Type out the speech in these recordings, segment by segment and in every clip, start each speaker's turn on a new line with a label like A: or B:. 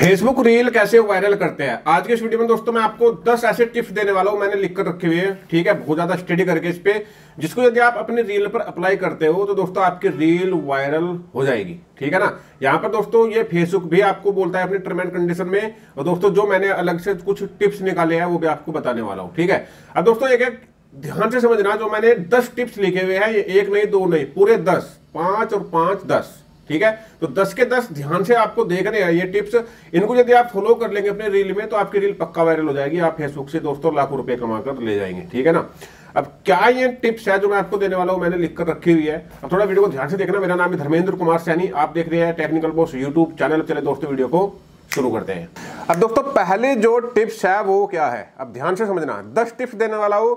A: Facebook reel कैसे viral करते हैं आज के इस वीडियो में दोस्तों मैं आपको 10 ऐसे टिप्स देने वाला हूं मैंने लिख कर रखे हुए हैं ठीक है बहुत ज्यादा स्टडी करके इस पर जिसको यदि आप अपने रील पर अप्लाई करते हो तो दोस्तों आपकी रील वायरल हो जाएगी ठीक है ना यहाँ पर दोस्तों ये फेसबुक भी आपको बोलता है अपनी टर्म एंड कंडीशन में और दोस्तों जो मैंने अलग से कुछ टिप्स निकाले हैं वो भी आपको बताने वाला हूँ ठीक है अब दोस्तों एक एक ध्यान से समझना जो मैंने दस टिप्स लिखे हुए हैं ये एक नहीं दो नहीं पूरे दस पांच और पांच दस ठीक है तो दस के दस ध्यान से आपको देख रहे हैं ये टिप्स इनको यदि आप फॉलो कर लेंगे अपने रील में तो आपकी रील पक्का वायरल हो जाएगी आप फेसबुक से दोस्तों लाखों रुपए कमा कर ले जाएंगे ठीक है ना अब क्या ये टिप्स है जो मैं आपको देने वाला हूं मैंने लिखकर रखी हुई है अब थोड़ा वीडियो को ध्यान से देखना मेरा नाम है धर्मेंद्र कुमार सैनी आप देख रहे हैं टेक्निकल बॉस यूट्यूब चैनल चले दोस्तों वीडियो को शुरू करते हैं अब दोस्तों पहले जो टिप्स है वो क्या है अब ध्यान से समझना दस टिप्स देने वाला हूं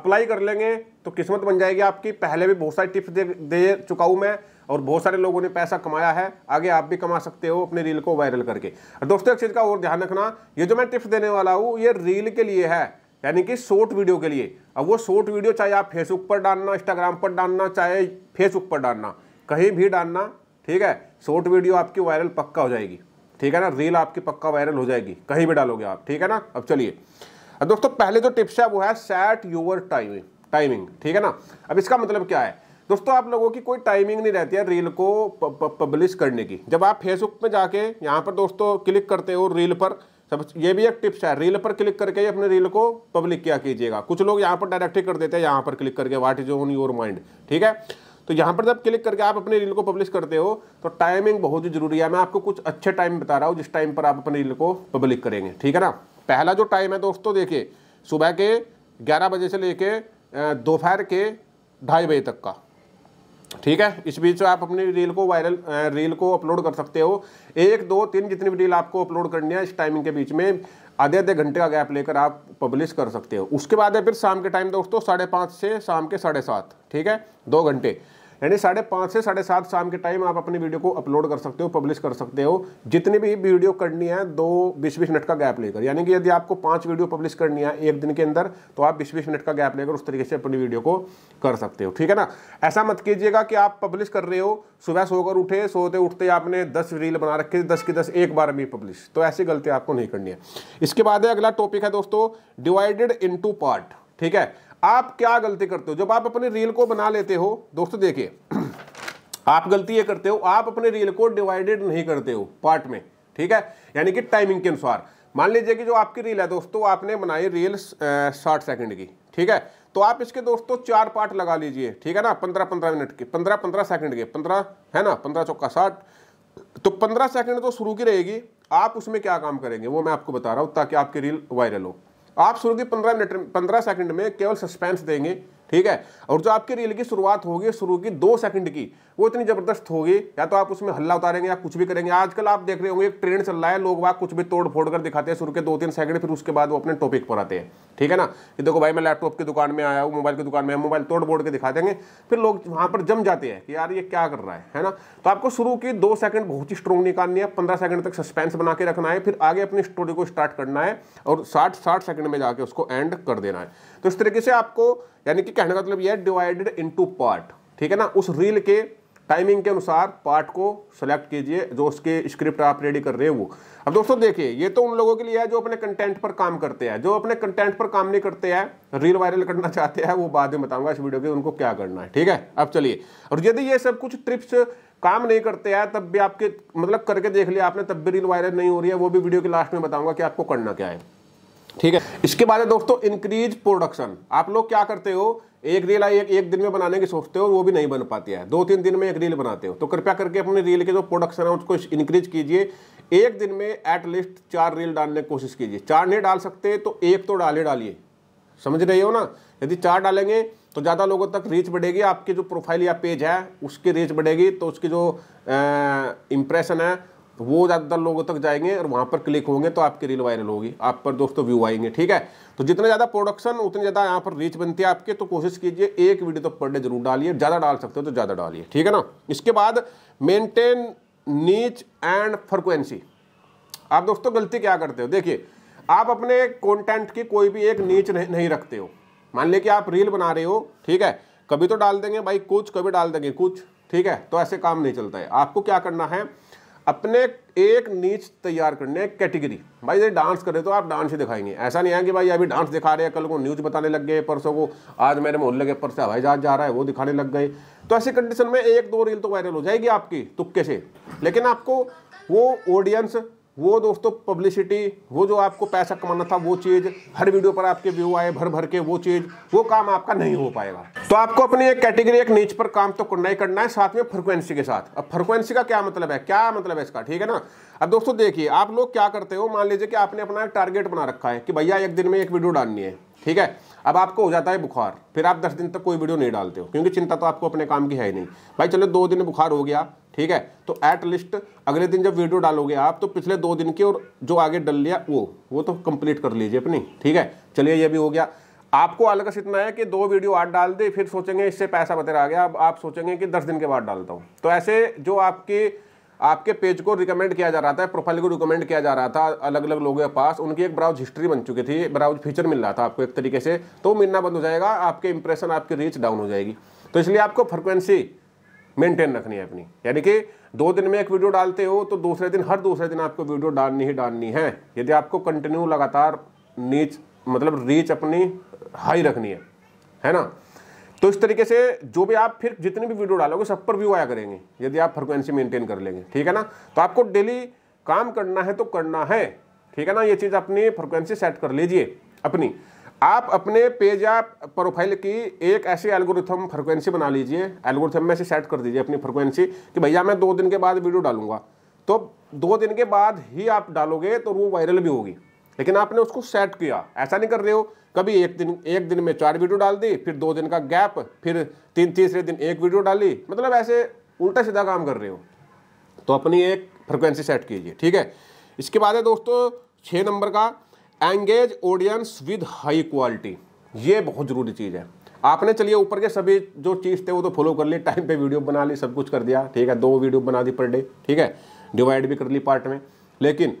A: अप्लाई कर लेंगे तो किस्मत बन जाएगी आपकी पहले भी बहुत सारी टिप्स दे, चुका हूं मैं और बहुत सारे लोगों ने पैसा कमाया है आगे आप भी कमा सकते हो अपने रील को वायरल करके और दोस्तों एक चीज़ का और ध्यान रखना ये जो मैं टिप्स देने वाला हूँ ये रील के लिए है यानी कि शॉर्ट वीडियो के लिए अब वो शॉर्ट वीडियो चाहे आप फेसबुक पर डालना इंस्टाग्राम पर डालना चाहे फेसबुक पर डालना कहीं भी डालना ठीक है शॉर्ट वीडियो आपकी वायरल पक्का हो जाएगी ठीक है ना रील आपकी पक्का वायरल हो जाएगी कहीं भी डालोगे आप ठीक है ना अब चलिए दोस्तों पहले जो टिप्स है वो है सेट योर टाइमिंग टाइमिंग ठीक है ना अब इसका मतलब क्या है दोस्तों आप लोगों की कोई टाइमिंग नहीं रहती है रील को पब्लिश करने की जब आप फेसबुक में जाके यहाँ पर दोस्तों क्लिक करते हो रील पर सब ये भी एक टिप्स है रील पर क्लिक करके ही अपने रील को पब्लिक किया कीजिएगा कुछ लोग यहाँ पर डायरेक्ट ही कर देते हैं यहाँ पर क्लिक करके what is on your mind ठीक है तो यहाँ पर जब क्लिक करके आप अपने रील को पब्लिश करते हो तो टाइमिंग बहुत ही जरूरी है मैं आपको कुछ अच्छे टाइम बता रहा हूँ जिस टाइम पर आप अपने रील को पब्लिक करेंगे ठीक है ना पहला जो टाइम है दोस्तों देखिए सुबह के ग्यारह बजे से लेके दोपहर के ढाई बजे तक का ठीक है इस बीच आप अपनी रील को वायरल रील को अपलोड कर सकते हो एक दो तीन जितनी भी रील आपको अपलोड करनी है इस टाइमिंग के बीच में आधे आधे घंटे का गैप लेकर आप पब्लिश कर सकते हो उसके बाद है फिर शाम के टाइम दोस्तों साढ़े पाँच से शाम के साढ़े सात ठीक है दो घंटे यानी साढ़े पाँच से साढ़े सात शाम के टाइम आप अपनी वीडियो को अपलोड कर सकते हो पब्लिश कर सकते हो जितनी भी वीडियो करनी है दो बीस बीस मिनट का गैप लेकर यानी कि यदि आपको पाँच वीडियो पब्लिश करनी है एक दिन के अंदर तो आप बीस बीस मिनट का गैप लेकर उस तरीके से अपनी वीडियो को कर सकते हो ठीक है ना ऐसा मत कीजिएगा कि आप पब्लिश कर रहे हो सुबह सोकर उठे सोते उठते आपने दस रील बना रखे दस की दस एक बार भी पब्लिश तो ऐसी गलती आपको नहीं करनी है इसके बाद अगला टॉपिक है दोस्तों डिवाइडेड इंटू पार्ट ठीक है आप क्या गलती करते हो जब आप अपने रील को बना लेते हो दोस्तों देखिए आप गलती ये करते हो आप अपने रील को डिवाइडेड नहीं करते हो पार्ट में ठीक है यानी कि टाइमिंग के अनुसार मान लीजिए कि जो आपकी रील है दोस्तों आपने बनाई रील साठ सेकंड की ठीक है तो आप इसके दोस्तों चार पार्ट लगा लीजिए ठीक है ना पंद्रह पंद्रह मिनट के पंद्रह पंद्रह सेकंड के पंद्रह है ना पंद्रह चौका साठ तो पंद्रह सेकंड तो शुरू की रहेगी आप उसमें क्या काम करेंगे वो मैं आपको बता रहा हूँ ताकि आपकी रील वायरल हो आप शुरू की पंद्रह मिनट पंद्रह सेकंड में केवल सस्पेंस देंगे ठीक है और जो आपकी रील की शुरुआत होगी शुरू की दो सेकंड की वो इतनी ज़बरदस्त होगी या तो आप उसमें हल्ला उतारेंगे या कुछ भी करेंगे आजकल आप देख रहे होंगे एक ट्रेंड चल रहा है लोग वाक कुछ भी तोड़ फोड़ कर दिखाते हैं शुरू के दो तीन सेकंड फिर उसके बाद वो अपने टॉपिक पर आते हैं ठीक है ना ये देखो भाई मैं लैपटॉप की दुकान में आया हूँ मोबाइल की दुकान में मोबाइल तोड़ फोड़ के दिखा देंगे फिर लोग वहाँ पर जम जाते हैं कि यार ये क्या कर रहा है है ना तो आपको शुरू की दो सेकंड बहुत ही स्ट्रॉन्ग निकालनी है पंद्रह सेकंड तक सस्पेंस बना के रखना है फिर आगे अपनी स्टोरी को स्टार्ट करना है और साठ साठ सेकंड में जाके उसको एंड कर देना है तो इस तरीके से आपको यानी कि कहने का मतलब यह है डिवाइडेड इंटू पार्ट ठीक है ना उस रील के टाइमिंग के अनुसार पार्ट को सेलेक्ट कीजिए जो उसके स्क्रिप्ट आप रेडी कर रहे हो वो अब दोस्तों देखिए ये तो उन लोगों के लिए है जो अपने कंटेंट पर काम करते हैं जो अपने कंटेंट पर काम नहीं करते हैं रील वायरल करना चाहते हैं वो बाद में बताऊंगा इस वीडियो के उनको क्या करना है ठीक है अब चलिए और यदि ये सब कुछ ट्रिप्स काम नहीं करते हैं तब भी आपके मतलब करके देख लिया आपने तब भी रील वायरल नहीं हो रही है वो भी वीडियो के लास्ट में बताऊंगा कि आपको करना क्या है ठीक है इसके बाद है दोस्तों इंक्रीज प्रोडक्शन आप लोग क्या करते हो एक रील एक एक दिन में बनाने की सोचते हो वो भी नहीं बन पाती है दो तीन दिन में एक रील बनाते हो तो कृपया करके अपने रील के जो प्रोडक्शन है उसको इंक्रीज कीजिए एक दिन में एटलीस्ट चार रील डालने की कोशिश कीजिए चार नहीं डाल सकते तो एक तो डाले डालिए समझ रहे हो ना यदि चार डालेंगे तो ज़्यादा लोगों तक रीच बढ़ेगी आपकी जो प्रोफाइल या पेज है उसकी रीच बढ़ेगी तो उसकी जो इम्प्रेशन है तो वो ज्यादातर लोगों तक जाएंगे और वहाँ पर क्लिक होंगे तो आपकी रील वायरल होगी आप पर दोस्तों व्यू आएंगे ठीक है तो जितना ज़्यादा प्रोडक्शन उतनी ज़्यादा यहाँ पर रीच बनती है आपके तो कोशिश कीजिए एक वीडियो तो पर डे जरूर डालिए ज़्यादा डाल सकते हो तो ज़्यादा डालिए ठीक है ना इसके बाद मेंटेन नीच एंड फ्रिक्वेंसी आप दोस्तों गलती क्या करते हो देखिए आप अपने कॉन्टेंट की कोई भी एक नीच नहीं, रखते हो मान लीजिए कि आप रील बना रहे हो ठीक है कभी तो डाल देंगे भाई कुछ कभी डाल देंगे कुछ ठीक है तो ऐसे काम नहीं चलता है आपको क्या करना है अपने एक नीच तैयार करने कैटेगरी भाई यदि डांस करे तो आप डांस ही दिखाएंगे ऐसा नहीं है कि भाई अभी डांस दिखा रहे हैं कल को न्यूज बताने लग गए परसों को आज मेरे मोहल्ले के परसों हवाई जहाज जा रहा है वो दिखाने लग गए तो ऐसी कंडीशन में एक दो रील तो वायरल हो जाएगी आपकी तुक्के से लेकिन आपको वो ऑडियंस वो दोस्तों पब्लिसिटी वो जो आपको पैसा कमाना था वो चीज़ हर वीडियो पर आपके व्यू आए भर भर के वो चीज़ वो काम आपका नहीं हो पाएगा तो आपको अपनी एक कैटेगरी एक नीच पर काम तो करना ही करना है साथ में फ्रिक्वेंसी के साथ अब फ्रिक्वेंसी का क्या मतलब है क्या मतलब है इसका ठीक है ना अब दोस्तों देखिए आप लोग क्या करते हो मान लीजिए कि आपने अपना एक टारगेट बना रखा है कि भैया एक दिन में एक वीडियो डालनी है ठीक है अब आपको हो जाता है बुखार फिर आप दस दिन तक कोई वीडियो नहीं डालते हो क्योंकि चिंता तो आपको अपने काम की है ही नहीं भाई चलो दो दिन बुखार हो गया ठीक है तो एट लिस्ट अगले दिन जब वीडियो डालोगे आप तो पिछले दो दिन के और जो आगे डल लिया वो वो तो कंप्लीट कर लीजिए अपनी ठीक है चलिए ये भी हो गया आपको अलगस इतना है कि दो वीडियो आठ डाल दे फिर सोचेंगे इससे पैसा बतेरा आ गया अब आप सोचेंगे कि दस दिन के बाद डालता हूँ तो ऐसे जो आपके आपके पेज को रिकमेंड किया जा रहा था प्रोफाइल को रिकमेंड किया जा रहा था अलग अलग लोगों के पास उनकी एक ब्राउज हिस्ट्री बन चुकी थी ब्राउज फीचर मिल रहा था आपको एक तरीके से तो मिलना बंद हो जाएगा आपके इंप्रेशन आपकी रीच डाउन हो जाएगी तो इसलिए आपको फ्रिक्वेंसी मेंटेन रखनी है अपनी यानी कि दो दिन में एक वीडियो डालते हो तो दूसरे दिन हर दूसरे दिन आपको वीडियो डालनी ही डालनी है यदि आपको कंटिन्यू लगातार नीच मतलब रीच अपनी हाई रखनी है है ना तो इस तरीके से जो भी आप फिर जितनी भी वीडियो डालोगे सब पर व्यू आया करेंगे यदि आप फ्रिक्वेंसी मेंटेन कर लेंगे ठीक है ना तो आपको डेली काम करना है तो करना है ठीक है ना ये चीज़ अपनी फ्रिक्वेंसी सेट कर लीजिए अपनी आप अपने पेज या प्रोफाइल की एक ऐसी एल्गोरिथम फ्रिक्वेंसी बना लीजिए एल्गोरिथम में से सेट कर दीजिए अपनी फ्रिक्वेंसी कि भैया मैं दो दिन के बाद वीडियो डालूंगा तो दो दिन के बाद ही आप डालोगे तो वो वायरल भी होगी लेकिन आपने उसको सेट किया ऐसा नहीं कर रहे हो कभी एक दिन एक दिन में चार वीडियो डाल दी फिर दो दिन का गैप फिर तीन तीसरे दिन एक वीडियो डाली मतलब ऐसे उल्टा सीधा काम कर रहे हो तो अपनी एक फ्रिक्वेंसी सेट कीजिए ठीक है इसके बाद है दोस्तों छः नंबर का engage audience with high quality ये बहुत ज़रूरी चीज़ है आपने चलिए ऊपर के सभी जो चीज़ थे वो तो फॉलो कर ली टाइम पे वीडियो बना ली सब कुछ कर दिया ठीक है दो वीडियो बना दी पर डे ठीक है डिवाइड भी कर ली पार्ट में लेकिन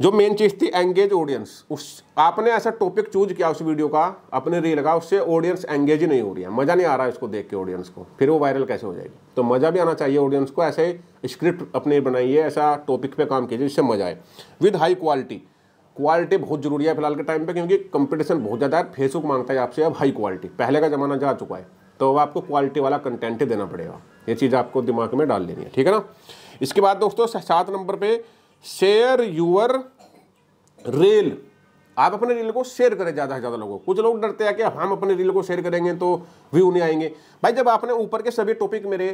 A: जो मेन चीज़ थी एंगेज ऑडियंस उस आपने ऐसा टॉपिक चूज किया उस वीडियो का अपने रील का उससे ऑडियंस एंगेज ही नहीं हो रही है मज़ा नहीं आ रहा है उसको देख के ऑडियंस को फिर वो वायरल कैसे हो जाएगी तो मज़ा भी आना चाहिए ऑडियंस को ऐसे स्क्रिप्ट अपने बनाइए ऐसा टॉपिक पे काम कीजिए जिससे मज़ा आए विद हाई क्वालिटी क्वालिटी बहुत जरूरी है फिलहाल के टाइम पे क्योंकि कंपटीशन बहुत ज़्यादा है फेसबुक मांगता है आपसे अब हाई क्वालिटी पहले का ज़माना जा चुका है तो अब आपको क्वालिटी वाला कंटेंट ही देना पड़ेगा ये चीज़ आपको दिमाग में डाल लेनी है ठीक है ना इसके बाद दोस्तों सात नंबर पर शेयर यूअर रील आप अपने रील को शेयर करें ज़्यादा से ज़्यादा लोगों कुछ लोग डरते हैं कि हम अपने रील को शेयर करेंगे तो व्यू नहीं आएंगे भाई जब आपने ऊपर के सभी टॉपिक मेरे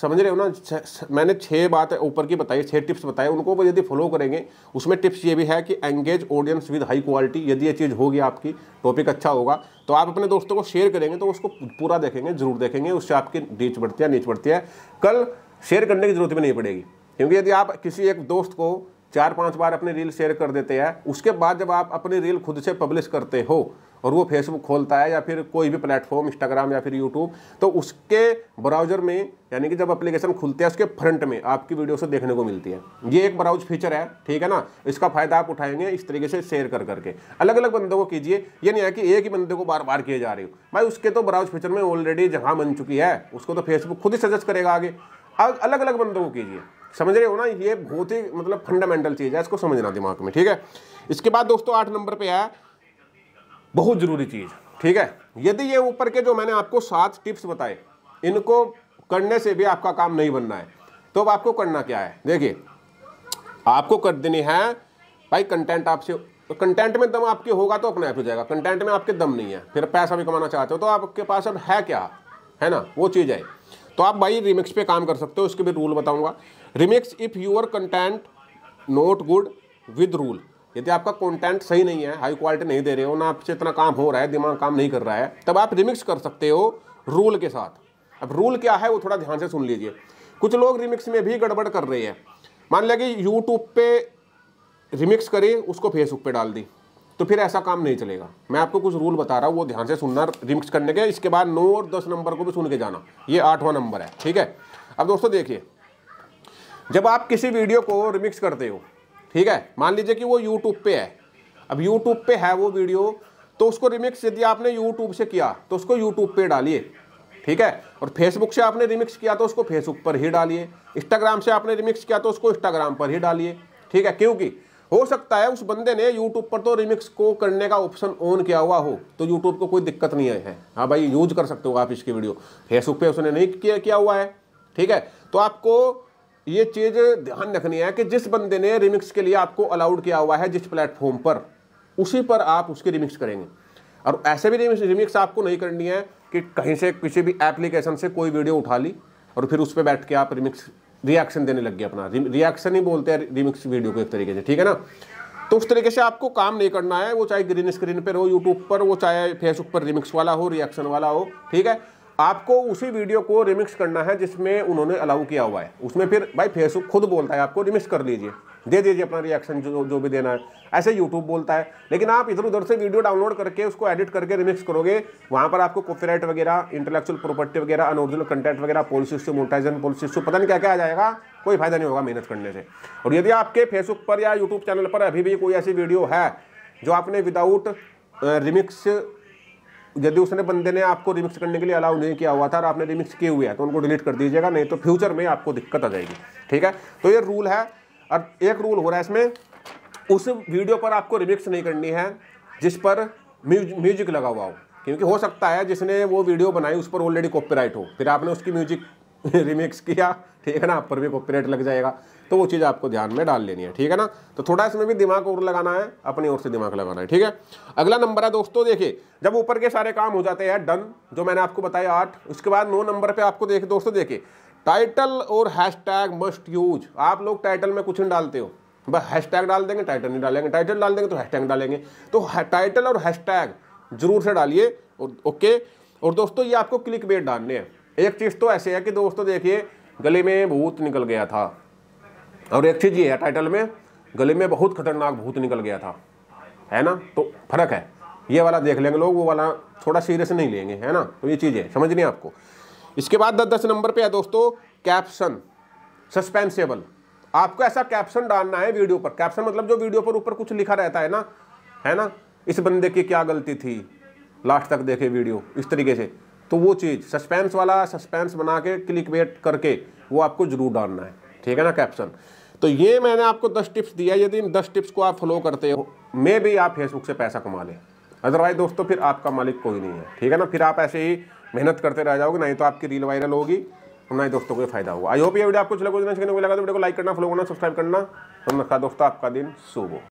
A: समझ रहे हो ना मैंने छः बात ऊपर की बताई छः टिप्स बताए उनको वो यदि फॉलो करेंगे उसमें टिप्स ये भी है कि engage audience with high quality यदि ये चीज़ होगी आपकी टॉपिक अच्छा होगा तो आप अपने दोस्तों को शेयर करेंगे तो उसको पूरा देखेंगे जरूर देखेंगे उससे आपकी नीच बढ़ती है नीच बढ़ती है कल शेयर करने की जरूरत भी नहीं पड़ेगी क्योंकि यदि आप किसी एक दोस्त को चार पाँच बार अपनी रील शेयर कर देते हैं उसके बाद जब आप अपनी रील खुद से पब्लिश करते हो और वो फेसबुक खोलता है या फिर कोई भी प्लेटफॉर्म इंस्टाग्राम या फिर यूट्यूब तो उसके ब्राउजर में यानी कि जब एप्लीकेशन खुलते हैं उसके फ्रंट में आपकी वीडियो से देखने को मिलती है ये एक ब्राउज फीचर है ठीक है ना इसका फायदा आप उठाएंगे इस तरीके से शेयर कर करके अलग अलग बंदों को कीजिए ये नहीं है कि एक ही बंदे को बार बार किए जा रहे हो भाई उसके तो ब्राउज फीचर में ऑलरेडी जहाँ बन चुकी है उसको तो फेसबुक खुद ही सजेस्ट करेगा आगे अलग अलग बंदों को कीजिए समझ रहे हो ना ये बहुत ही मतलब फंडामेंटल चीज़ है इसको समझना दिमाग में ठीक है इसके बाद दोस्तों आठ नंबर पे है बहुत ज़रूरी चीज़ ठीक है यदि ये ऊपर के जो मैंने आपको सात टिप्स बताए इनको करने से भी आपका काम नहीं बनना है तो अब आपको करना क्या है देखिए आपको कर देनी है भाई कंटेंट आपसे तो कंटेंट में दम आपके होगा तो अपने आप हो जाएगा कंटेंट में आपके दम नहीं है फिर पैसा भी कमाना चाहते हो तो आपके पास अब है क्या है ना वो चीज़ है तो आप भाई रिमिक्स पे काम कर सकते हो उसके भी रूल बताऊंगा remix if your content not good with rule यदि आपका कंटेंट सही नहीं है हाई क्वालिटी नहीं दे रहे हो ना आपसे इतना काम हो रहा है दिमाग काम नहीं कर रहा है तब आप रिमिक्स कर सकते हो रूल के साथ अब रूल क्या है वो थोड़ा ध्यान से सुन लीजिए कुछ लोग रिमिक्स में भी गड़बड़ कर रहे हैं मान लिया कि यूट्यूब पे रिमिक्स करी उसको फेसबुक पे डाल दी तो फिर ऐसा काम नहीं चलेगा मैं आपको कुछ रूल बता रहा हूँ वो ध्यान से सुनना रिमिक्स करने के इसके बाद नौ और दस नंबर को भी सुन के जाना ये आठवां नंबर है ठीक है अब दोस्तों देखिए जब आप किसी वीडियो को रिमिक्स करते हो ठीक है मान लीजिए कि वो यूट्यूब पे है अब यूट्यूब पे है वो वीडियो तो उसको रिमिक्स यदि आपने यूट्यूब से किया तो उसको यूट्यूब पे डालिए ठीक है और फेसबुक से आपने रिमिक्स किया तो उसको फेसबुक पर ही डालिए इंस्टाग्राम से आपने रिमिक्स किया तो उसको इंस्टाग्राम पर ही डालिए ठीक है क्योंकि हो सकता है उस बंदे ने यूट्यूब पर तो रिमिक्स को करने का ऑप्शन ऑन किया हुआ हो तो यूट्यूब को कोई दिक्कत नहीं आई है हाँ भाई यूज कर सकते हो आप इसकी वीडियो फेसबुक पे उसने नहीं किया किया हुआ है ठीक है तो आपको ये चीज़ ध्यान रखनी है कि जिस बंदे ने रिमिक्स के लिए आपको अलाउड किया हुआ है जिस प्लेटफॉर्म पर उसी पर आप उसकी रिमिक्स करेंगे और ऐसे भी रिमिक्स रिमिक्स आपको नहीं करनी है कि कहीं से किसी भी एप्लीकेशन से कोई वीडियो उठा ली और फिर उस पर बैठ के आप रिमिक्स रिएक्शन देने लग गए अपना रिएक्शन ही बोलते हैं रिमिक्स वीडियो को एक तरीके से ठीक है ना तो उस तरीके से आपको काम नहीं करना है वो चाहे ग्रीन स्क्रीन पर हो यूट्यूब पर वो चाहे फेसबुक पर रिमिक्स वाला हो रिएक्शन वाला हो ठीक है आपको उसी वीडियो को रिमिक्स करना है जिसमें उन्होंने अलाउ किया हुआ है उसमें फिर भाई फेसबुक खुद बोलता है आपको रिमिक्स कर लीजिए दे दीजिए अपना रिएक्शन जो जो भी देना है ऐसे यूट्यूब बोलता है लेकिन आप इधर उधर से वीडियो डाउनलोड करके उसको एडिट करके रिमिक्स करोगे वहाँ पर आपको कॉपीराइट वगैरह इंटेलेक्चुअल प्रॉपर्टी वगैरह अनओरिजिनल कंटेंट वगैरह पॉलिसी से मोटाइजन पॉलिसी से पता नहीं क्या क्या आ जाएगा कोई फायदा नहीं होगा मेहनत करने से और यदि आपके फेसबुक पर या यूट्यूब चैनल पर अभी भी कोई ऐसी वीडियो है जो आपने विदाउट रिमिक्स यदि उसने बंदे ने आपको रिमिक्स करने के लिए अलाउ नहीं किया हुआ था और आपने रिमिक्स किए हुए हैं तो उनको डिलीट कर दीजिएगा नहीं तो फ्यूचर में आपको दिक्कत आ जाएगी ठीक है तो ये रूल है और एक रूल हो रहा है इसमें उस वीडियो पर आपको रिमिक्स नहीं करनी है जिस पर म्यूजिक लगा हुआ हो क्योंकि हो सकता है जिसने वो वीडियो बनाई उस पर ऑलरेडी कॉपीराइट हो फिर आपने उसकी म्यूजिक रिमिक्स किया ठीक है ना आप पर भी कॉपीराइट लग जाएगा तो वो चीज़ आपको ध्यान में डाल लेनी है ठीक है ना तो थोड़ा इसमें भी दिमाग और लगाना है अपनी ओर से दिमाग लगाना है ठीक है अगला नंबर है दोस्तों देखिए जब ऊपर के सारे काम हो जाते हैं डन जो मैंने आपको बताया आठ उसके बाद नौ नंबर पर आपको देखे दोस्तों देखिए टाइटल और टैग मस्ट यूज आप लोग टाइटल में कुछ नहीं डालते हो बस हैशटैग डाल देंगे टाइटल नहीं डालेंगे टाइटल डाल देंगे तो हैशटैग डालेंगे तो टाइटल और हैशटैग जरूर से डालिए और ओके और दोस्तों ये आपको क्लिक बेट डालने हैं एक चीज़ तो ऐसे है कि दोस्तों देखिए गले में भूत निकल गया था और एक चीज़ ये है टाइटल में गले में बहुत खतरनाक भूत निकल गया था है ना तो फर्क है ये वाला देख लेंगे लोग वो वाला थोड़ा सीरियस नहीं लेंगे है ना तो ये चीज़ है समझ नहीं आपको इसके बाद दस दस नंबर पे है दोस्तों कैप्शन सस्पेंसेबल आपको ऐसा कैप्शन डालना है वीडियो पर कैप्शन मतलब जो वीडियो पर ऊपर कुछ लिखा रहता है ना है ना इस बंदे की क्या गलती थी लास्ट तक देखे वीडियो इस तरीके से तो वो चीज़ सस्पेंस वाला सस्पेंस बना के क्लिक वेट करके वो आपको ज़रूर डालना है ठीक है ना कैप्शन तो ये मैंने आपको दस टिप्स दिया यदि इन दस टिप्स को आप फॉलो करते हो मे भी आप फेसबुक से पैसा कमा लें अदरवाइज दोस्तों फिर आपका मालिक कोई नहीं है ठीक है ना फिर आप ऐसे ही मेहनत करते रह जाओगे नहीं तो आपकी रील वायरल होगी ना ही दोस्तों को फायदा होगा आई होप ये वीडियो आपको चला लगा तो वीडियो को लाइक करना फॉलो करना सब्सक्राइब करना नमस्कार दोस्तों आपका दिन शुभ हो